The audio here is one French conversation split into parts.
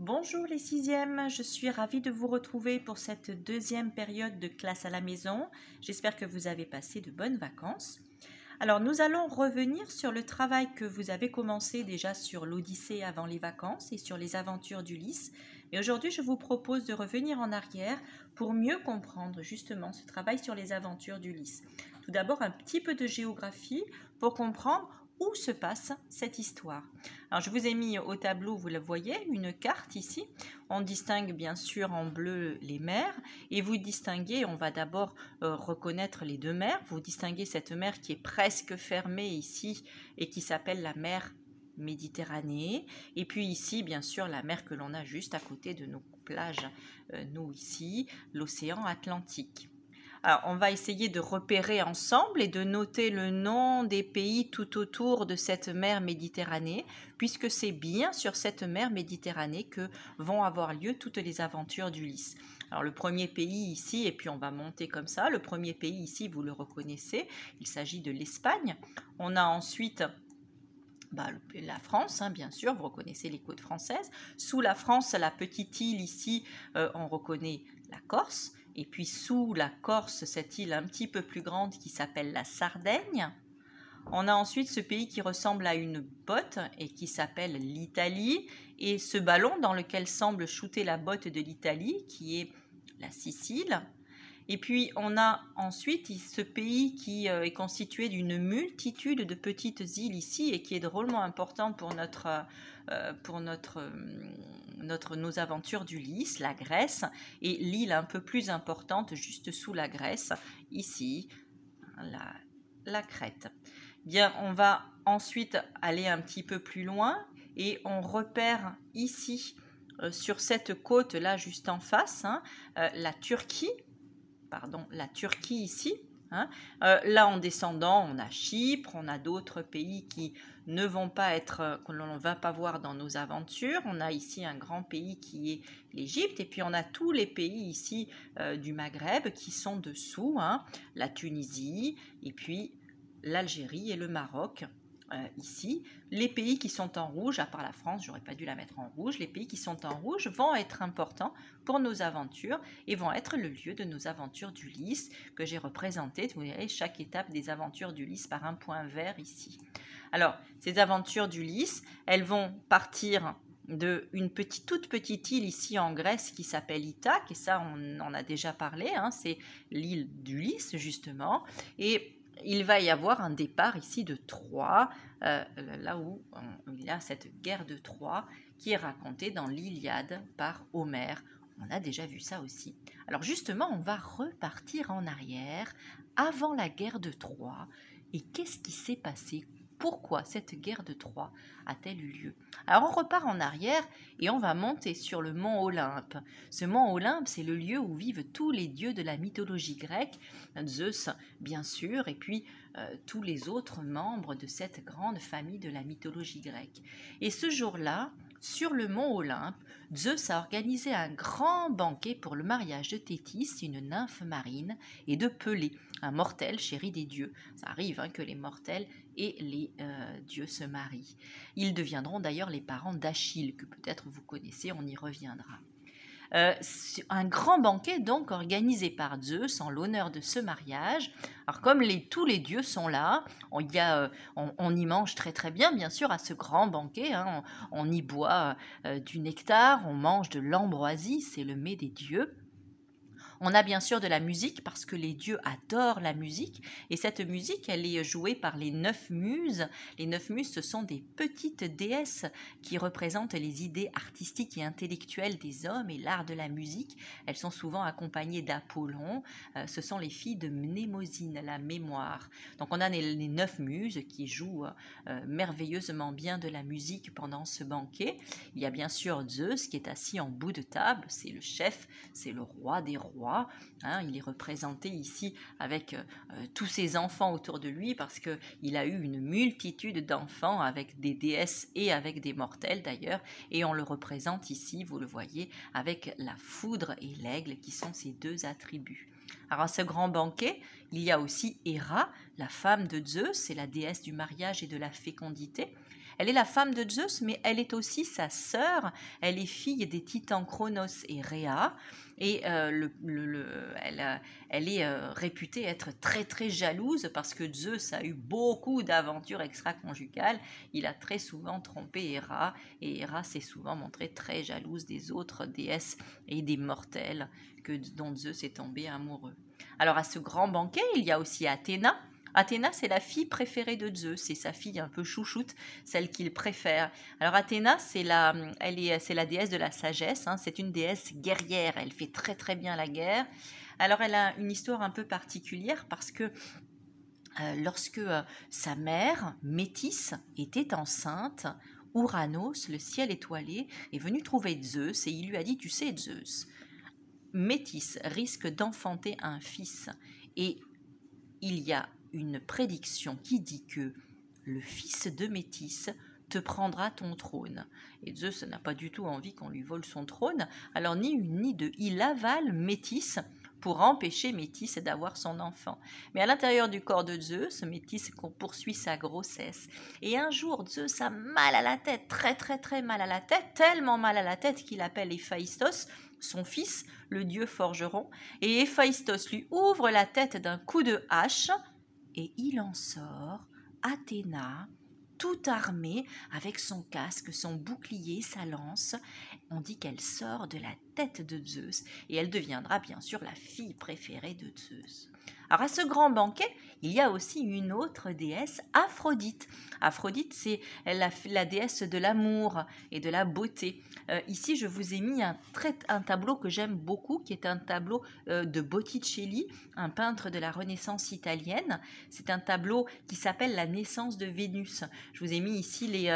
Bonjour les sixièmes, je suis ravie de vous retrouver pour cette deuxième période de classe à la maison. J'espère que vous avez passé de bonnes vacances. Alors nous allons revenir sur le travail que vous avez commencé déjà sur l'Odyssée avant les vacances et sur les aventures d'Ulysse. Et aujourd'hui je vous propose de revenir en arrière pour mieux comprendre justement ce travail sur les aventures d'Ulysse. Tout d'abord un petit peu de géographie pour comprendre où se passe cette histoire. Alors je vous ai mis au tableau, vous la voyez, une carte ici. On distingue bien sûr en bleu les mers et vous distinguez, on va d'abord euh, reconnaître les deux mers. Vous distinguez cette mer qui est presque fermée ici et qui s'appelle la mer Méditerranée. Et puis ici, bien sûr, la mer que l'on a juste à côté de nos plages, euh, nous ici, l'océan Atlantique on va essayer de repérer ensemble et de noter le nom des pays tout autour de cette mer Méditerranée, puisque c'est bien sur cette mer Méditerranée que vont avoir lieu toutes les aventures d'Ulysse. Alors le premier pays ici, et puis on va monter comme ça, le premier pays ici, vous le reconnaissez, il s'agit de l'Espagne. On a ensuite bah, la France, hein, bien sûr, vous reconnaissez les côtes françaises. Sous la France, la petite île ici, euh, on reconnaît la Corse et puis sous la Corse, cette île un petit peu plus grande qui s'appelle la Sardaigne. On a ensuite ce pays qui ressemble à une botte et qui s'appelle l'Italie, et ce ballon dans lequel semble shooter la botte de l'Italie, qui est la Sicile. Et puis on a ensuite ce pays qui euh, est constitué d'une multitude de petites îles ici et qui est drôlement important pour notre euh, euh, pour notre notre nos aventures du lys, la Grèce et l'île un peu plus importante juste sous la Grèce ici la la Crète. Bien, on va ensuite aller un petit peu plus loin et on repère ici sur cette côte là juste en face hein, la Turquie la Turquie ici. Hein. Euh, là, en descendant, on a Chypre, on a d'autres pays qui ne vont pas être, euh, que ne va pas voir dans nos aventures. On a ici un grand pays qui est l'Égypte, et puis on a tous les pays ici euh, du Maghreb qui sont dessous, hein, la Tunisie, et puis l'Algérie et le Maroc. Euh, ici, les pays qui sont en rouge, à part la France, j'aurais pas dû la mettre en rouge, les pays qui sont en rouge vont être importants pour nos aventures et vont être le lieu de nos aventures d'Ulysse que j'ai représenté, Vous verrez, chaque étape des aventures d'Ulysse par un point vert ici. Alors, ces aventures d'Ulysse, elles vont partir de une petite, toute petite île ici en Grèce qui s'appelle Ithaque, et ça on en a déjà parlé, hein, c'est l'île d'Ulysse justement, et il va y avoir un départ ici de Troie, euh, là où il y a cette guerre de Troie qui est racontée dans l'Iliade par Homère. On a déjà vu ça aussi. Alors justement, on va repartir en arrière avant la guerre de Troie. Et qu'est-ce qui s'est passé pourquoi cette guerre de Troie a-t-elle eu lieu Alors on repart en arrière et on va monter sur le mont Olympe. Ce mont Olympe, c'est le lieu où vivent tous les dieux de la mythologie grecque, Zeus bien sûr, et puis euh, tous les autres membres de cette grande famille de la mythologie grecque. Et ce jour-là, sur le mont Olympe, Zeus a organisé un grand banquet pour le mariage de Thétis, une nymphe marine, et de Pelée, un mortel, chéri des dieux. Ça arrive hein, que les mortels et les euh, dieux se marient. Ils deviendront d'ailleurs les parents d'Achille, que peut-être vous connaissez, on y reviendra. Euh, un grand banquet donc organisé par Zeus en l'honneur de ce mariage. Alors comme les, tous les dieux sont là, on y, euh, mange très très bien bien sûr à ce grand banquet. Hein. On, y boit du nectar, on mange de l'ambroisie, c'est le mets des dieux. On a bien sûr de la musique parce que les dieux adorent la musique et cette musique, elle est jouée par les neuf muses. Les neuf muses, ce sont des petites déesses qui représentent les idées artistiques et intellectuelles des hommes et l'art de la musique. Elles sont souvent accompagnées d'Apollon. Euh, ce sont les filles de Mnémosyne, la mémoire. Donc on a les, neuf muses qui jouent euh, merveilleusement bien de la musique pendant ce banquet. Il y a bien sûr Zeus qui est assis en bout de table. C'est le chef, c'est le roi des rois Hein, il est représenté ici avec euh, euh, tous ses enfants autour de lui parce qu'il a eu une multitude d'enfants avec des déesses et avec des mortels d'ailleurs. Et on le représente ici, vous le voyez, avec la foudre et l'aigle qui sont ses deux attributs. Alors à ce grand banquet, il y a aussi Héra, la femme de Zeus, c'est la déesse du mariage et de la fécondité. Elle est la femme de Zeus, mais elle est aussi sa sœur. Elle est fille des titans Cronos et Rhea. Et euh, le, elle, euh, est euh, réputée être très très jalouse parce que Zeus a eu beaucoup d'aventures extra-conjugales. Il a très souvent trompé Hera et Hera s'est souvent montrée très jalouse des autres déesses et des mortels que, dont Zeus est tombé amoureux. Alors à ce grand banquet, il y a aussi Athéna Athéna, c'est la fille préférée de Zeus, c'est sa fille un peu chouchoute, celle qu'il préfère. Alors Athéna, c'est la, elle est, c'est la déesse de la sagesse, hein. c'est une déesse guerrière, elle fait très très bien la guerre. Alors elle a une histoire un peu particulière parce que euh, lorsque euh, sa mère, Métis, était enceinte, Ouranos, le ciel étoilé, est venu trouver Zeus et il lui a dit, tu sais Zeus, Métis risque d'enfanter un fils et il y a une prédiction qui dit que le fils de Métis te prendra ton trône. Et Zeus n'a pas du tout envie qu'on lui vole son trône, alors ni une ni deux, il avale Métis pour empêcher Métis d'avoir son enfant. Mais à l'intérieur du corps de Zeus, Métis poursuit sa grossesse. Et un jour, Zeus a mal à la tête, très très très mal à la tête, tellement mal à la tête qu'il appelle Héphaïstos, son fils, le dieu forgeron, et Héphaïstos lui ouvre la tête d'un coup de hache, et il en sort Athéna, tout armée, avec son casque, son bouclier, sa lance, on dit qu'elle sort de la tête de Zeus et elle deviendra bien sûr la fille préférée de Zeus. Alors à ce grand banquet, il y a aussi une autre déesse, Aphrodite. Aphrodite, c'est la, déesse de l'amour et de la beauté. Euh, ici, je vous ai mis un, tableau que j'aime beaucoup, qui est un tableau euh, de Botticelli, un peintre de la Renaissance italienne. C'est un tableau qui s'appelle La naissance de Vénus. Je vous ai mis ici les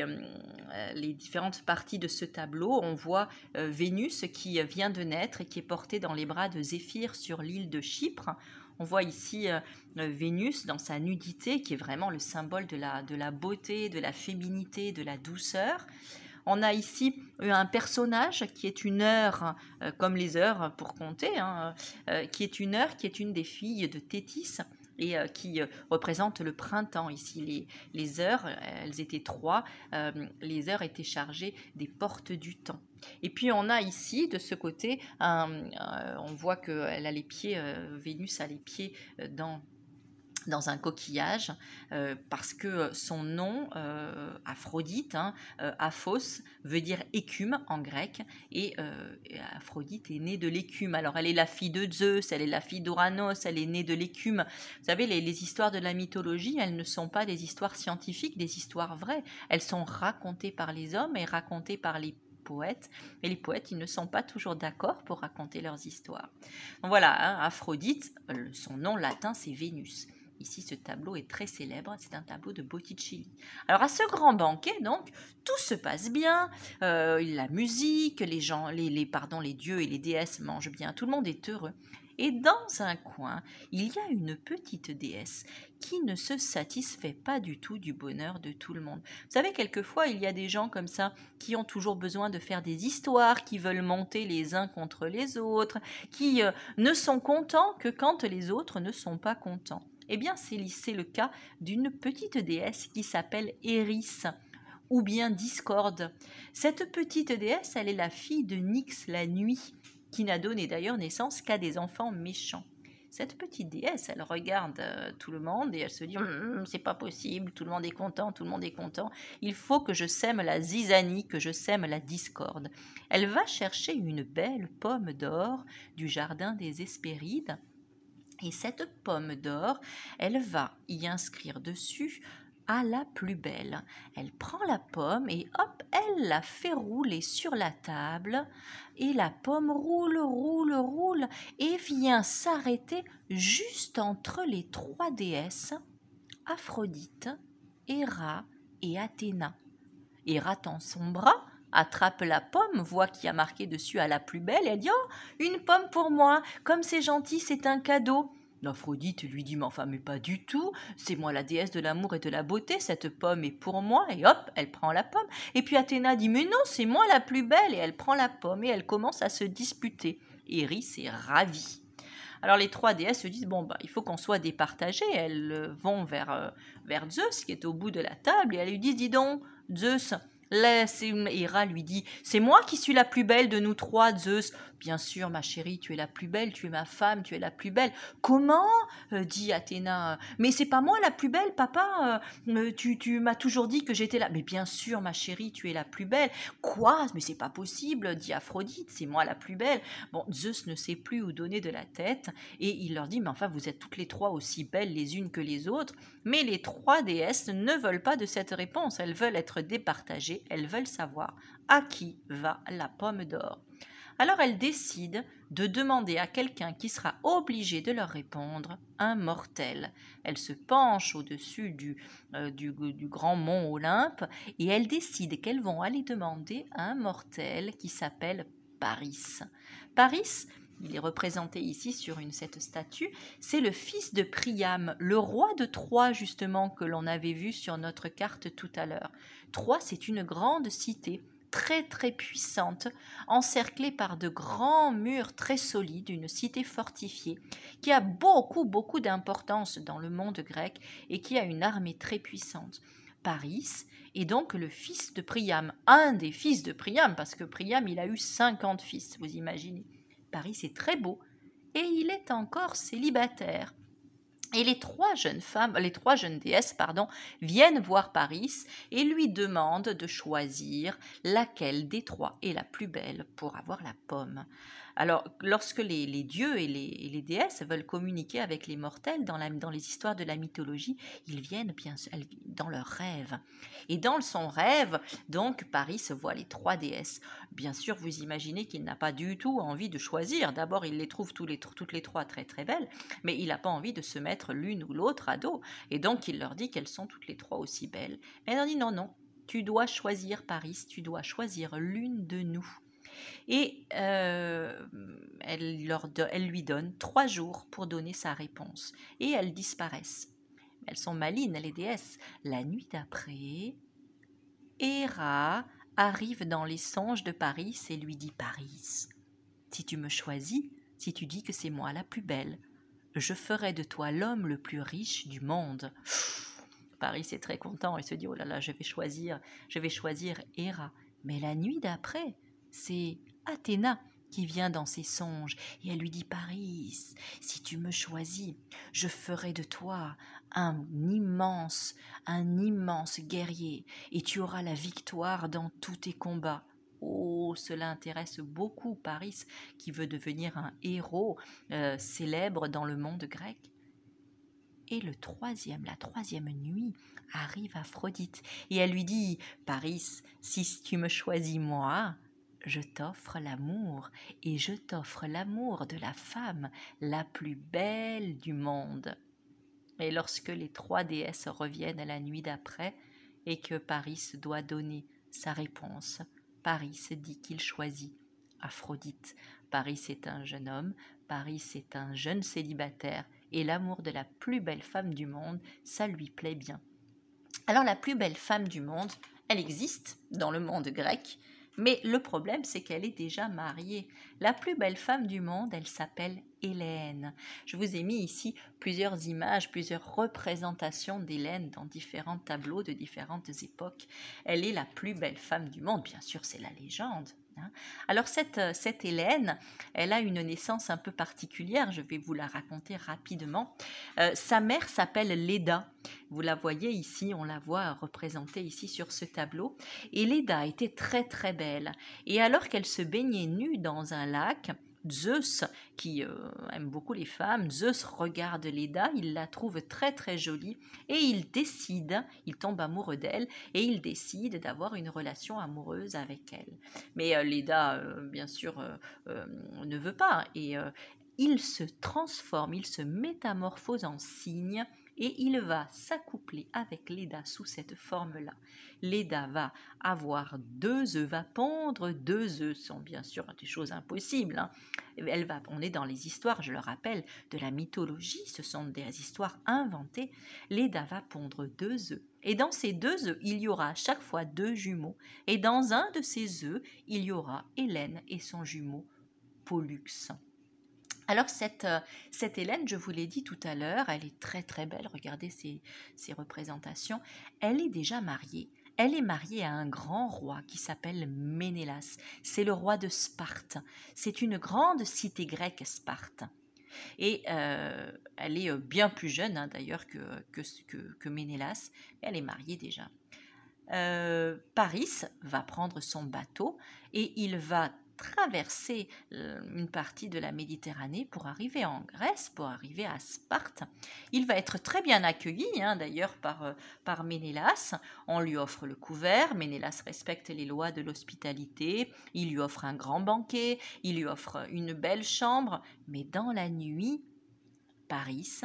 euh, différentes parties de ce tableau on voit euh, Vénus qui vient de naître et qui est portée dans les bras de Zéphyr sur l'île de Chypre. On voit ici euh, euh, Vénus dans sa nudité, qui est vraiment le symbole de la, de la beauté, de la féminité, de la douceur. On a ici un personnage qui est une heure, comme les heures pour compter, hein, qui est une heure, qui est une des filles de Thétis, et euh, qui euh, représente le printemps. Ici, les, les heures, euh, elles étaient trois, les heures étaient chargées des portes du temps. Et puis on a ici, de ce côté, on voit qu'elle a les pieds, Vénus a les pieds dans dans un coquillage euh, parce que son nom, euh, Aphrodite, hein, euh, Aphos, veut dire écume en grec et, Aphrodite est née de l'écume. Alors elle est la fille de Zeus, elle est la fille d'Oranos, elle est née de l'écume. Vous savez, les, histoires de la mythologie, elles ne sont pas des histoires scientifiques, des histoires vraies. Elles sont racontées par les hommes et racontées par les poètes. Et les poètes, ils ne sont pas toujours d'accord pour raconter leurs histoires. Donc voilà, hein, Aphrodite, son nom latin c'est Vénus. Ici, ce tableau est très célèbre, c'est un tableau de Botticelli. Alors à ce grand banquet, donc, tout se passe bien, euh, la musique, les gens, les, les dieux et les déesses mangent bien, tout le monde est heureux. Et dans un coin, il y a une petite déesse qui ne se satisfait pas du tout du bonheur de tout le monde. Vous savez, quelquefois, il y a des gens comme ça qui ont toujours besoin de faire des histoires, qui veulent monter les uns contre les autres, qui euh, ne sont contents que quand les autres ne sont pas contents. Eh bien, c'est le cas d'une petite déesse qui s'appelle Eris ou bien Discorde. Cette petite déesse, elle est la fille de Nyx la nuit, qui n'a donné d'ailleurs naissance qu'à des enfants méchants. Cette petite déesse, elle regarde euh, tout le monde et elle se dit hum, c'est pas possible, tout le monde est content, tout le monde est content. Il faut que je sème la zizanie, que je sème la discorde. Elle va chercher une belle pomme d'or du jardin des Hespérides et cette pomme d'or, elle va y inscrire dessus à la plus belle. Elle prend la pomme et hop, elle la fait rouler sur la table. Et la pomme roule, roule, roule et vient s'arrêter juste entre les trois déesses, Aphrodite, Héra et Athéna. Héra tend son bras attrape la pomme, voit qui a marqué dessus à la plus belle, et elle dit Oh, une pomme pour moi Comme c'est gentil, c'est un cadeau L'Aphrodite lui dit Mais enfin, mais pas du tout, c'est moi la déesse de l'amour et de la beauté, cette pomme est pour moi, et hop, elle prend la pomme. Et puis Athéna dit Mais non, c'est moi la plus belle, et elle prend la pomme, et elle commence à se disputer. Eris est ravi. Alors les trois déesses se disent bon bah il faut qu'on soit départagés. Elles euh, vont vers, euh, vers Zeus qui est au bout de la table et elles lui disent dis donc Zeus la Hera lui dit C'est moi qui suis la plus belle de nous trois, Zeus. Bien sûr, ma chérie, tu es la plus belle, tu es ma femme, tu es la plus belle. Comment euh, dit Athéna. Euh, mais c'est pas moi la plus belle, papa. Euh, tu, m'as toujours dit que j'étais là. Mais bien sûr, ma chérie, tu es la plus belle. Quoi Mais c'est pas possible, dit Aphrodite, c'est moi la plus belle. Bon, Zeus ne sait plus où donner de la tête et il leur dit Mais enfin, vous êtes toutes les trois aussi belles les unes que les autres. Mais les trois déesses ne veulent pas de cette réponse. Elles veulent être départagées, elles veulent savoir à qui va la pomme d'or. Alors elles décident de demander à quelqu'un qui sera obligé de leur répondre, un mortel. Elles se penchent au-dessus euh, du, du, grand mont Olympe et elles décident qu'elles vont aller demander un mortel qui s'appelle Paris. Paris, il est représenté ici sur une, cette statue, c'est le fils de Priam, le roi de Troie justement que l'on avait vu sur notre carte tout à l'heure. Troie, c'est une grande cité très très puissante, encerclée par de grands murs très solides, une cité fortifiée, qui a beaucoup beaucoup d'importance dans le monde grec et qui a une armée très puissante. Paris est donc le fils de Priam, un des fils de Priam, parce que Priam il a eu 50 fils, vous imaginez. Paris est très beau et il est encore célibataire. Et les trois jeunes femmes, les trois jeunes déesses, pardon, viennent voir Paris et lui demandent de choisir laquelle des trois est la plus belle pour avoir la pomme. Alors, lorsque les, dieux et les, déesses veulent communiquer avec les mortels dans, les histoires de la mythologie, ils viennent bien dans leur rêve. Et dans son rêve, donc, Paris se voit les trois déesses. Bien sûr, vous imaginez qu'il n'a pas du tout envie de choisir. D'abord, il les trouve toutes les trois très très belles, mais il n'a pas envie de se mettre l'une ou l'autre à dos. Et donc, il leur dit qu'elles sont toutes les trois aussi belles. Elle leur dit non, non, tu dois choisir Paris, tu dois choisir l'une de nous. Et euh, elle, lui donne trois jours pour donner sa réponse. Et elles disparaissent. Elles sont malines, les déesses. La nuit d'après, Hera arrive dans les songes de Paris et lui dit Paris, si tu me choisis, si tu dis que c'est moi la plus belle, je ferai de toi l'homme le plus riche du monde. Paris est très content, et se dit oh là là, je vais choisir, je vais choisir Hera. Mais la nuit d'après, c'est Athéna qui vient dans ses songes, et elle lui dit Paris, si tu me choisis, je ferai de toi un immense, un immense guerrier, et tu auras la victoire dans tous tes combats. Oh, cela intéresse beaucoup Paris, qui veut devenir un héros euh, célèbre dans le monde grec. Et le troisième, la troisième nuit, arrive Aphrodite, et elle lui dit Paris, si tu me choisis moi, je t'offre l'amour et je t'offre l'amour de la femme la plus belle du monde. Et lorsque les trois déesses reviennent à la nuit d'après et que Paris doit donner sa réponse, Paris dit qu'il choisit Aphrodite. Paris est un jeune homme, Paris est un jeune célibataire, et l'amour de la plus belle femme du monde, ça lui plaît bien. Alors la plus belle femme du monde, elle existe dans le monde grec, mais le problème, c'est qu'elle est déjà mariée. La plus belle femme du monde, elle s'appelle Hélène. Je vous ai mis ici plusieurs images, plusieurs représentations d'Hélène dans différents tableaux de différentes époques. Elle est la plus belle femme du monde, bien sûr, c'est la légende. Hein. Alors cette, euh, cette Hélène, elle a une naissance un peu particulière, je vais vous la raconter rapidement. Euh, sa mère s'appelle Léda, Vous la voyez ici, on la voit représentée ici sur ce tableau. Et Léda était très très belle. Et alors qu'elle se baignait nue dans un lac, Zeus, qui euh, aime beaucoup les femmes, Zeus regarde Leda, il la trouve très très jolie et il décide, il tombe amoureux d'elle et il décide d'avoir une relation amoureuse avec elle. Mais euh, Leda, euh, bien sûr, ne veut pas et il se transforme, il se métamorphose en cygne et il va s'accoupler avec l'EDA sous cette forme-là. L'EDA va avoir deux œufs, va pondre deux œufs, sont bien sûr des choses impossibles. Hein. Elle va, on est dans les histoires, je le rappelle, de la mythologie, ce sont des histoires inventées. L'EDA va pondre deux œufs. Et dans ces deux œufs, il y aura à chaque fois deux jumeaux. Et dans un de ces œufs, il y aura Hélène et son jumeau Pollux. Alors cette, euh, cette Hélène, je vous l'ai dit tout à l'heure, elle est très très belle, regardez ses, représentations, elle est déjà mariée. Elle est mariée à un grand roi qui s'appelle Ménélas. C'est le roi de Sparte. C'est une grande cité grecque, Sparte. Et euh, elle est euh, bien plus jeune hein, d'ailleurs que, que, que, Ménélas. Elle est mariée déjà. Paris va prendre son bateau et il va traverser euh, une partie de la Méditerranée pour arriver en Grèce, pour arriver à Sparte. Il va être très bien accueilli, hein, d'ailleurs, euh, par Ménélas. On lui offre le couvert, Ménélas respecte les lois de l'hospitalité, il lui offre un grand banquet, il lui offre une belle chambre, mais dans la nuit, Paris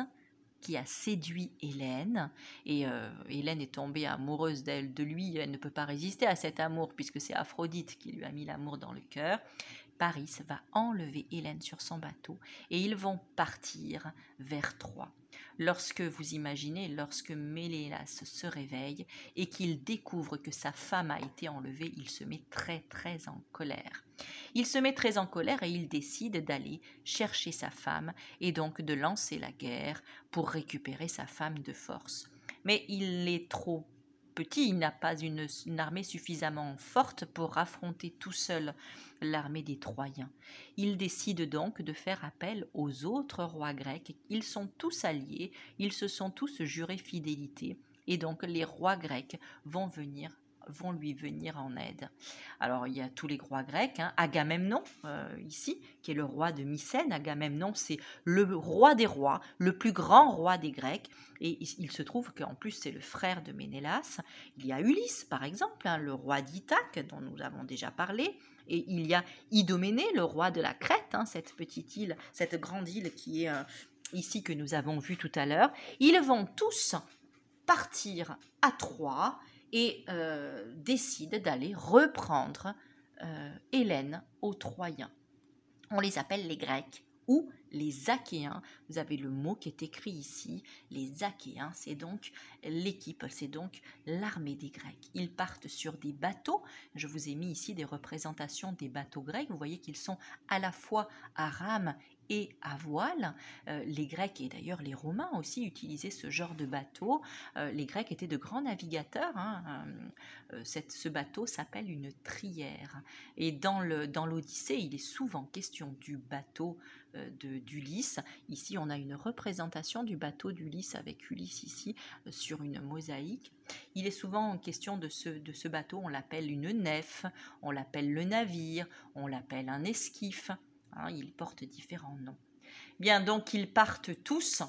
qui a séduit Hélène. Et euh, Hélène est tombée amoureuse d'elle, de lui. Elle ne peut pas résister à cet amour puisque c'est Aphrodite qui lui a mis l'amour dans le cœur. Paris va enlever Hélène sur son bateau et ils vont partir vers Troie lorsque vous imaginez, lorsque Mélélas se réveille et qu'il découvre que sa femme a été enlevée, il se met très très en colère. Il se met très en colère et il décide d'aller chercher sa femme et donc de lancer la guerre pour récupérer sa femme de force. Mais il est trop petit, il n'a pas une, armée suffisamment forte pour affronter tout seul l'armée des Troyens. Il décide donc de faire appel aux autres rois grecs. Ils sont tous alliés, ils se sont tous jurés fidélité, et donc les rois grecs vont venir vont lui venir en aide. Alors il y a tous les rois grecs, hein. Agamemnon euh, ici, qui est le roi de Mycène. Agamemnon, c'est le roi des rois, le plus grand roi des Grecs. Et il se trouve qu'en plus c'est le frère de Ménélas. Il y a Ulysse par exemple, hein, le roi d'Ithaque dont nous avons déjà parlé. Et il y a Idoménée, le roi de la Crète, hein, cette petite île, cette grande île qui est euh, ici que nous avons vue tout à l'heure. Ils vont tous partir à Troie et euh, décide d'aller reprendre euh, Hélène aux Troyens. On les appelle les Grecs ou les Achéens. Vous avez le mot qui est écrit ici. Les Achéens, c'est donc l'équipe, c'est donc l'armée des Grecs. Ils partent sur des bateaux. Je vous ai mis ici des représentations des bateaux grecs. Vous voyez qu'ils sont à la fois à rames et à voile. Euh, les Grecs et d'ailleurs les Romains aussi utilisaient ce genre de bateau. Euh, les Grecs étaient de grands navigateurs. Hein, euh, ce bateau s'appelle une trière. Et dans l'Odyssée, il est souvent question du bateau d'Ulysse. Ici, on a une représentation du bateau d'Ulysse avec Ulysse ici sur une mosaïque. Il est souvent question de ce bateau, on l'appelle une nef, on l'appelle le navire, on l'appelle un esquif. Hein, ils portent différents noms. Bien, donc ils partent tous,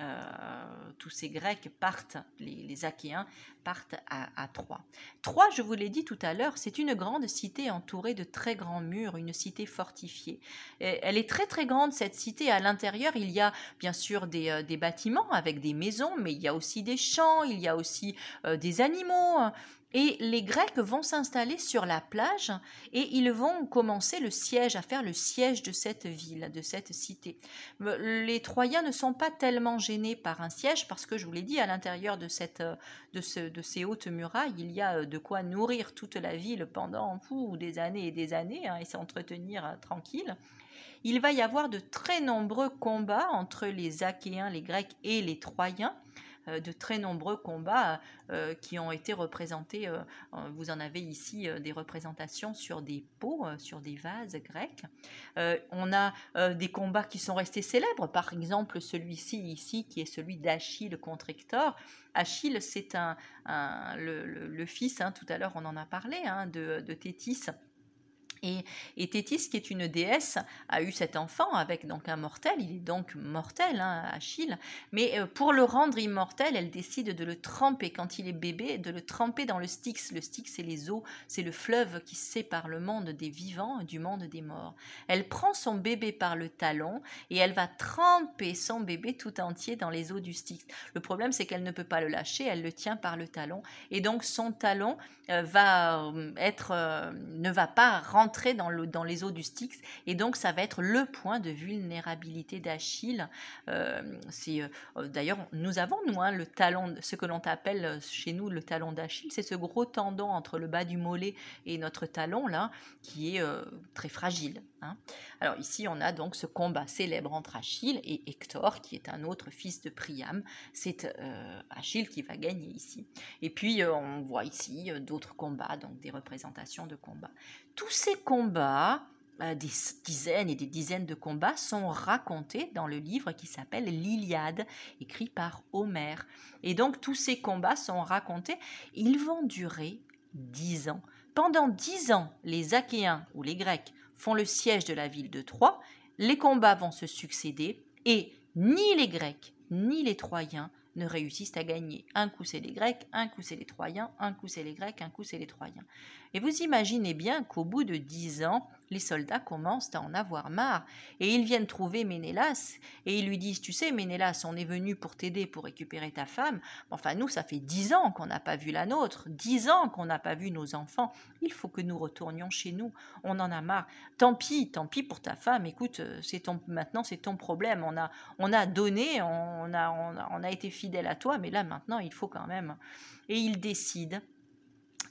euh, tous ces Grecs partent, les, Achéens partent à, à, Troie. Troie, je vous l'ai dit tout à l'heure, c'est une grande cité entourée de très grands murs, une cité fortifiée. elle est très très grande cette cité. À l'intérieur, il y a bien sûr euh, des, bâtiments avec des maisons, mais il y a aussi des champs, il y a aussi euh, des animaux. Hein. Et les Grecs vont s'installer sur la plage et ils vont commencer le siège, à faire le siège de cette ville, de cette cité. Euh, les Troyens ne sont pas tellement gênés par un siège parce que, je vous l'ai dit, à l'intérieur de, euh, ces hautes murailles, il y a euh, de quoi nourrir toute la ville pendant des années et des années hein, et s'entretenir tranquille. Il va y avoir de très nombreux combats entre les Achéens, les Grecs et les Troyens euh, de très nombreux combats euh, qui ont été représentés. Euh, vous en avez ici des représentations sur des pots, sur des vases grecs. on a des combats qui sont restés célèbres, par exemple celui-ci ici qui est celui d'Achille contre Hector. Achille, c'est un, le, fils, hein, tout à l'heure on en a parlé, hein, de, de et, Thétis, qui est une déesse, a eu cet enfant avec donc un mortel. Il est donc mortel, hein, Achille. Mais euh, pour le rendre immortel, elle décide de le tremper quand il est bébé, de le tremper dans le Styx. Le Styx, c'est les eaux, c'est le fleuve qui sépare le monde des vivants du monde des morts. Elle prend son bébé par le talon et elle va tremper son bébé tout entier dans les eaux du Styx. Le problème, c'est qu'elle ne peut pas le lâcher. Elle le tient par le talon et donc son talon euh, va euh, être, ne va pas rendre dans, le, dans les eaux du Styx. Et donc, ça va être le point de vulnérabilité d'Achille. Euh, euh, d'ailleurs, nous avons, nous, hein, le talon, ce que l'on appelle euh, chez nous le talon d'Achille. C'est ce gros tendon entre le bas du mollet et notre talon, là, qui est très fragile. Hein. Alors, ici, on a donc ce combat célèbre entre Achille et Hector, qui est un autre fils de Priam. C'est Achille qui va gagner ici. Et puis, on voit ici d'autres combats, donc des représentations de combats. Tous ces combats, euh, des dizaines et des dizaines de combats, sont racontés dans le livre qui s'appelle l'Iliade, écrit par Homère. Et donc tous ces combats sont racontés. Ils vont durer dix ans. Pendant dix ans, les Achéens ou les Grecs font le siège de la ville de Troie. Les combats vont se succéder et ni les Grecs ni les Troyens ne réussissent à gagner. Un coup c'est les Grecs, un coup c'est les Troyens, un coup c'est les Grecs, un coup c'est les Troyens. Et vous imaginez bien qu'au bout de dix ans, les soldats commencent à en avoir marre, et ils viennent trouver Ménélas, et ils lui disent, tu sais, Ménélas, on est venu pour t'aider, pour récupérer ta femme, enfin nous, ça fait dix ans qu'on n'a pas vu la nôtre, dix ans qu'on n'a pas vu nos enfants, il faut que nous retournions chez nous, on en a marre, tant pis, tant pis pour ta femme, écoute, euh, c'est ton, maintenant c'est ton problème, on a, on a donné, on a, on a, été fidèle à toi, mais là maintenant, il faut quand même. Et il décide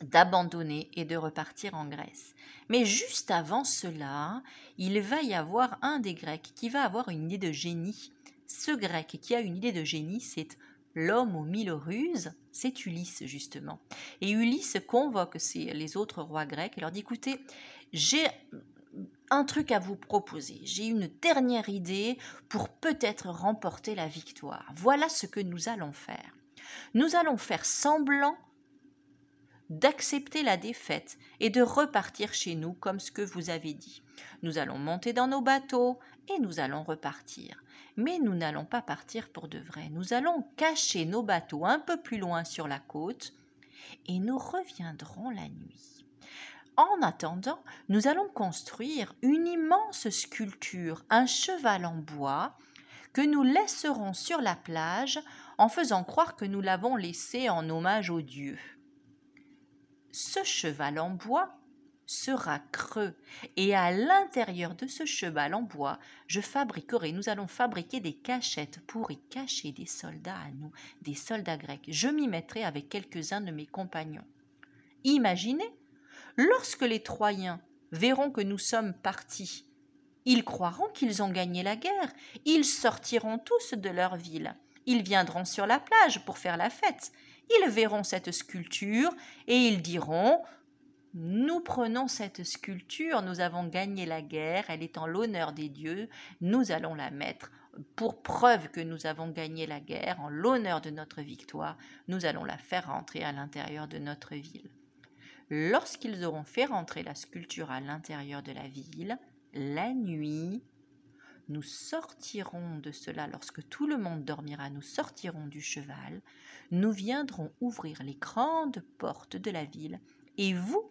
d'abandonner et de repartir en Grèce. Mais juste avant cela, il va y avoir un des Grecs qui va avoir une idée de génie. Ce Grec qui a une idée de génie, c'est l'homme aux mille ruses, c'est Ulysse justement. Et Ulysse convoque les autres rois grecs et leur dit, écoutez, j'ai un truc à vous proposer. J'ai une dernière idée pour peut-être remporter la victoire. Voilà ce que nous allons faire. Nous allons faire semblant d'accepter la défaite et de repartir chez nous comme ce que vous avez dit. Nous allons monter dans nos bateaux et nous allons repartir. Mais nous n'allons pas partir pour de vrai. Nous allons cacher nos bateaux un peu plus loin sur la côte et nous reviendrons la nuit. En attendant, nous allons construire une immense sculpture, un cheval en bois, que nous laisserons sur la plage en faisant croire que nous l'avons laissé en hommage aux dieux ce cheval en bois sera creux et à l'intérieur de ce cheval en bois, je fabriquerai, nous allons fabriquer des cachettes pour y cacher des soldats à nous, des soldats grecs. Je m'y mettrai avec quelques-uns de mes compagnons. Imaginez, lorsque les Troyens verront que nous sommes partis, ils croiront qu'ils ont gagné la guerre, ils sortiront tous de leur ville, ils viendront sur la plage pour faire la fête, ils verront cette sculpture et ils diront nous prenons cette sculpture, nous avons gagné la guerre, elle est en l'honneur des dieux, nous allons la mettre pour preuve que nous avons gagné la guerre, en l'honneur de notre victoire, nous allons la faire rentrer à l'intérieur de notre ville. Lorsqu'ils auront fait rentrer la sculpture à l'intérieur de la ville, la nuit, nous sortirons de cela lorsque tout le monde dormira, nous sortirons du cheval, nous viendrons ouvrir les grandes portes de la ville, et vous,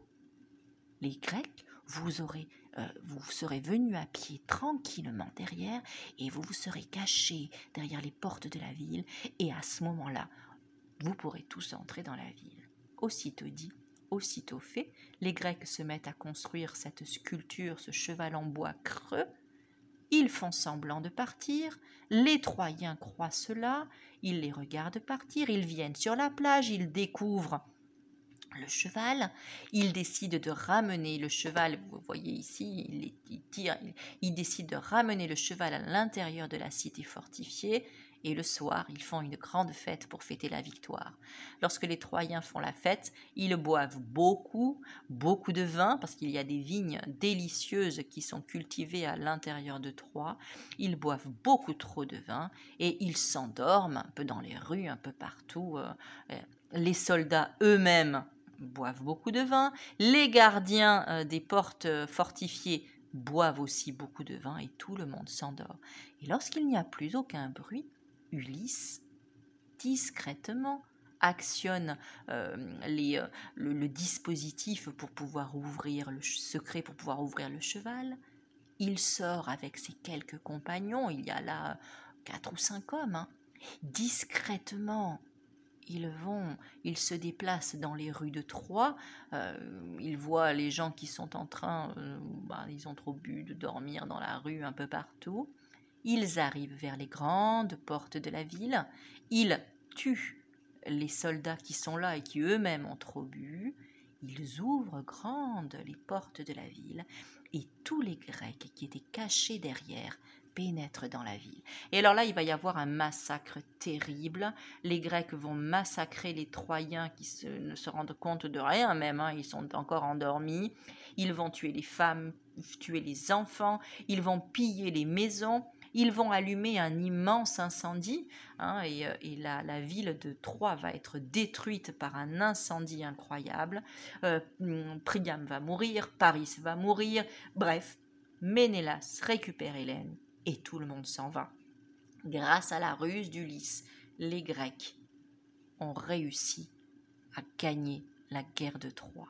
les Grecs, vous aurez euh, vous serez venus à pied tranquillement derrière, et vous vous serez cachés derrière les portes de la ville, et à ce moment-là, vous pourrez tous entrer dans la ville. Aussitôt dit, aussitôt fait, les Grecs se mettent à construire cette sculpture, ce cheval en bois creux, ils font semblant de partir, les Troyens croient cela, ils les regardent partir, ils viennent sur la plage, ils découvrent le cheval, ils décident de ramener le cheval, vous voyez ici, il, il de ramener le cheval à l'intérieur de la cité fortifiée, et le soir, ils font une grande fête pour fêter la victoire. Lorsque les Troyens font la fête, ils boivent beaucoup, beaucoup de vin, parce qu'il y a des vignes délicieuses qui sont cultivées à l'intérieur de Troie. Ils boivent beaucoup trop de vin et ils s'endorment un peu dans les rues, un peu partout. Euh, euh, les soldats eux-mêmes boivent beaucoup de vin, les gardiens euh, des portes fortifiées boivent aussi beaucoup de vin et tout le monde s'endort. Et lorsqu'il n'y a plus aucun bruit, Ulysse, discrètement, actionne euh, euh, le, dispositif pour pouvoir ouvrir le secret, pour pouvoir ouvrir le cheval. Il sort avec ses quelques compagnons, il y a là quatre ou cinq hommes. Hein. Discrètement, ils vont, ils se déplacent dans les rues de Troyes, euh, ils voient les gens qui sont en train, bah, ils ont trop bu de dormir dans la rue un peu partout. Ils arrivent vers les grandes portes de la ville. Ils tuent les soldats qui sont là et qui eux-mêmes ont trop bu. Ils ouvrent grandes les portes de la ville et tous les Grecs qui étaient cachés derrière pénètrent dans la ville. Et alors là, il va y avoir un massacre terrible. Les Grecs vont massacrer les Troyens qui ne se rendent compte de rien même, hein, ils sont encore endormis. Ils vont tuer les femmes, tuer les enfants, ils vont piller les maisons. Ils vont allumer un immense incendie hein, et, euh, la, ville de Troie va être détruite par un incendie incroyable. Euh, hmm, Priam va mourir, Paris va mourir. Bref, Ménélas récupère Hélène et tout le monde s'en va. Grâce à la ruse d'Ulysse, les Grecs ont réussi à gagner la guerre de Troie.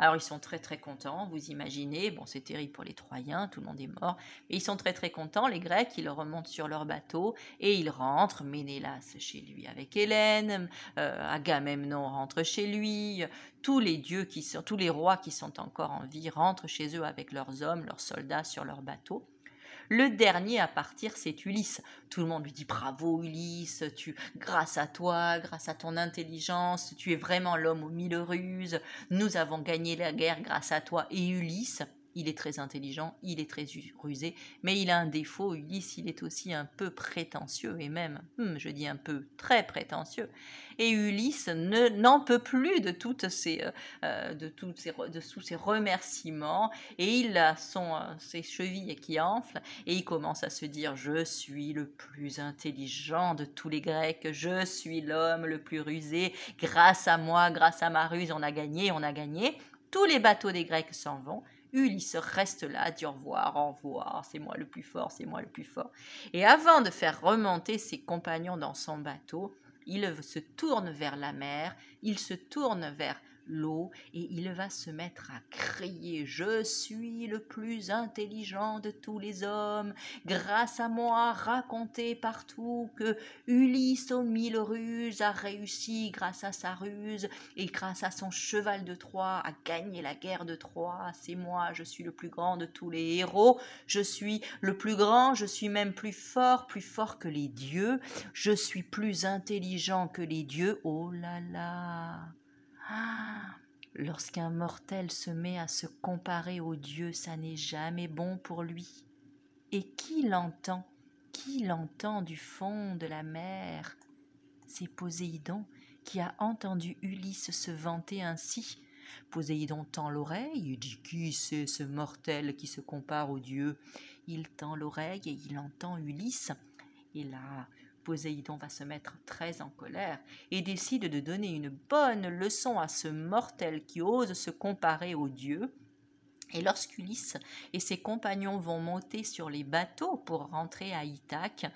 Alors ils sont très très contents, vous imaginez, bon c'est terrible pour les Troyens, tout le monde est mort, mais ils sont très très contents, les Grecs, ils remontent sur leur bateau et ils rentrent, Ménélas chez lui avec Hélène, euh, Agamemnon rentre chez lui, tous les dieux qui sont, tous les rois qui sont encore en vie rentrent chez eux avec leurs hommes, leurs soldats sur leur bateau. Le dernier à partir, c'est Ulysse. Tout le monde lui dit bravo Ulysse, tu, grâce à toi, grâce à ton intelligence, tu es vraiment l'homme aux mille ruses. Nous avons gagné la guerre grâce à toi. Et Ulysse, il est très intelligent, il est très rusé, mais il a un défaut, Ulysse, il est aussi un peu prétentieux, et même, hmm, je dis un peu très prétentieux. Et Ulysse n'en peut plus de, toutes ces, euh, euh, de, toutes tous ces remerciements, et il a son, euh, ses chevilles qui enflent, et il commence à se dire, je suis le plus intelligent de tous les Grecs, je suis l'homme le plus rusé, grâce à moi, grâce à ma ruse, on a gagné, on a gagné. Tous les bateaux des Grecs s'en vont Ulysse reste là, dit au revoir, au revoir, c'est moi le plus fort, c'est moi le plus fort. Et avant de faire remonter ses compagnons dans son bateau, il se tourne vers la mer, il se tourne vers l'eau et il va se mettre à crier ⁇ Je suis le plus intelligent de tous les hommes Grâce à moi, racontez partout que Ulysse aux mille ruses a réussi grâce à sa ruse et grâce à son cheval de Troie a gagné la guerre de Troie. C'est moi, je suis le plus grand de tous les héros, je suis le plus grand, je suis même plus fort, plus fort que les dieux, je suis plus intelligent que les dieux. Oh là là ah, lorsqu'un mortel se met à se comparer aux dieux, ça n'est jamais bon pour lui. Et qui l'entend Qui l'entend du fond de la mer C'est Poséidon qui a entendu Ulysse se vanter ainsi. Poséidon tend l'oreille, et dit Qui c'est ce mortel qui se compare aux dieux Il tend l'oreille et il entend Ulysse. Et là, Poséidon va se mettre très en colère et décide de donner une bonne leçon à ce mortel qui ose se comparer aux dieux. Et lorsqu'Ulysse et ses compagnons vont monter sur les bateaux pour rentrer à Ithaque,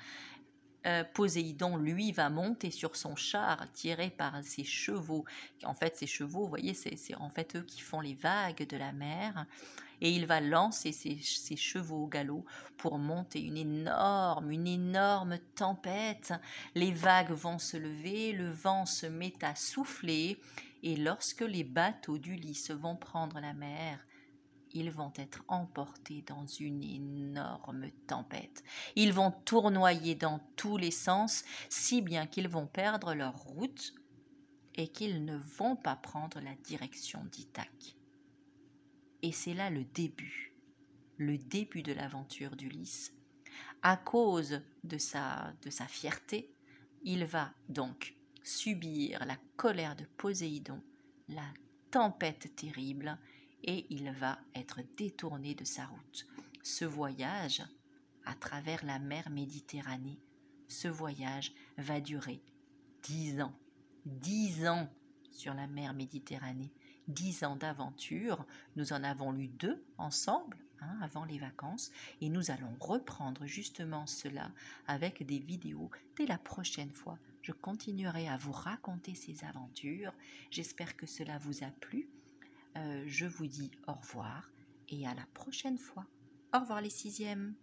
euh, Poséidon, lui, va monter sur son char tiré par ses chevaux. En fait, ses chevaux, vous voyez, c'est en fait eux qui font les vagues de la mer. Et il va lancer ses, ses chevaux au galop pour monter une énorme, une énorme tempête. Les vagues vont se lever, le vent se met à souffler. Et lorsque les bateaux d'Ulysse vont prendre la mer, ils vont être emportés dans une énorme tempête. Ils vont tournoyer dans tous les sens, si bien qu'ils vont perdre leur route et qu'ils ne vont pas prendre la direction d'Ithaque. Et c'est là le début, le début de l'aventure d'Ulysse. À cause de sa, de sa fierté, il va donc subir la colère de Poséidon, la tempête terrible, et il va être détourné de sa route. Ce voyage à travers la mer Méditerranée, ce voyage va durer dix ans. Dix ans sur la mer Méditerranée. Dix ans d'aventure. Nous en avons lu deux ensemble hein, avant les vacances et nous allons reprendre justement cela avec des vidéos dès la prochaine fois. Je continuerai à vous raconter ces aventures. J'espère que cela vous a plu euh, je vous dis au revoir et à la prochaine fois. Au revoir les sixièmes.